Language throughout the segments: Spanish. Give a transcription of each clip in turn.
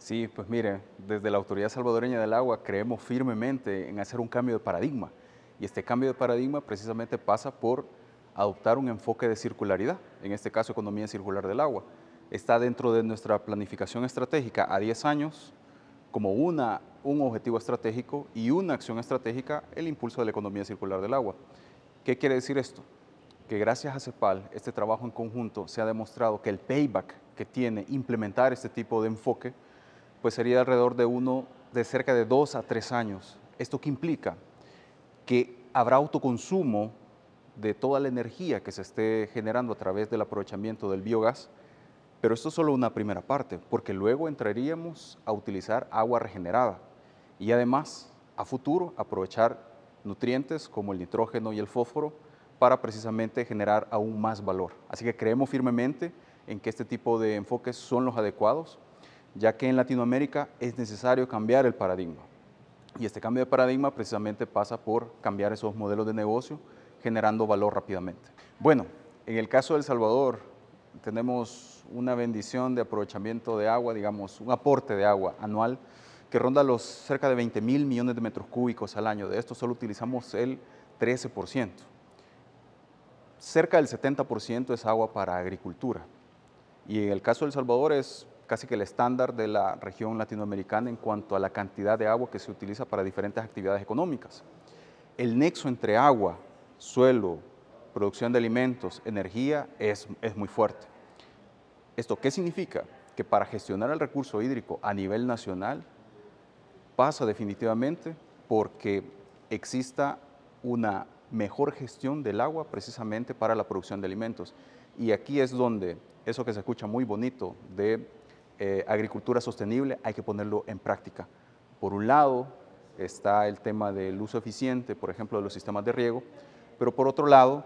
Sí, pues mire, desde la Autoridad Salvadoreña del Agua creemos firmemente en hacer un cambio de paradigma. Y este cambio de paradigma precisamente pasa por adoptar un enfoque de circularidad, en este caso economía circular del agua. Está dentro de nuestra planificación estratégica a 10 años como una, un objetivo estratégico y una acción estratégica el impulso de la economía circular del agua. ¿Qué quiere decir esto? Que gracias a CEPAL, este trabajo en conjunto, se ha demostrado que el payback que tiene implementar este tipo de enfoque pues sería alrededor de uno de cerca de dos a tres años. ¿Esto qué implica? Que habrá autoconsumo de toda la energía que se esté generando a través del aprovechamiento del biogás, pero esto es solo una primera parte, porque luego entraríamos a utilizar agua regenerada y además a futuro aprovechar nutrientes como el nitrógeno y el fósforo para precisamente generar aún más valor. Así que creemos firmemente en que este tipo de enfoques son los adecuados ya que en Latinoamérica es necesario cambiar el paradigma. Y este cambio de paradigma precisamente pasa por cambiar esos modelos de negocio, generando valor rápidamente. Bueno, en el caso de El Salvador, tenemos una bendición de aprovechamiento de agua, digamos, un aporte de agua anual que ronda los cerca de 20 mil millones de metros cúbicos al año. De esto solo utilizamos el 13%. Cerca del 70% es agua para agricultura. Y en el caso de El Salvador es casi que el estándar de la región latinoamericana en cuanto a la cantidad de agua que se utiliza para diferentes actividades económicas. El nexo entre agua, suelo, producción de alimentos, energía, es, es muy fuerte. ¿Esto qué significa? Que para gestionar el recurso hídrico a nivel nacional pasa definitivamente porque exista una mejor gestión del agua precisamente para la producción de alimentos. Y aquí es donde eso que se escucha muy bonito de eh, agricultura sostenible hay que ponerlo en práctica. Por un lado está el tema del uso eficiente, por ejemplo, de los sistemas de riego, pero por otro lado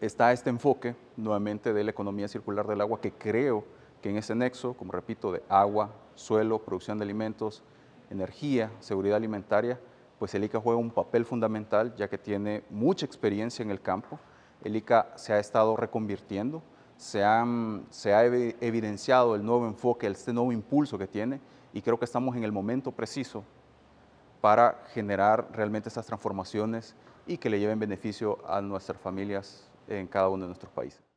está este enfoque nuevamente de la economía circular del agua que creo que en ese nexo, como repito, de agua, suelo, producción de alimentos, energía, seguridad alimentaria, pues el ICA juega un papel fundamental ya que tiene mucha experiencia en el campo. El ICA se ha estado reconvirtiendo se, ha evidenciado el nuevo enfoque, este nuevo impulso que tiene y creo que estamos en el momento preciso para generar realmente esas transformaciones y que le lleven beneficio a nuestras familias en cada uno de nuestros países.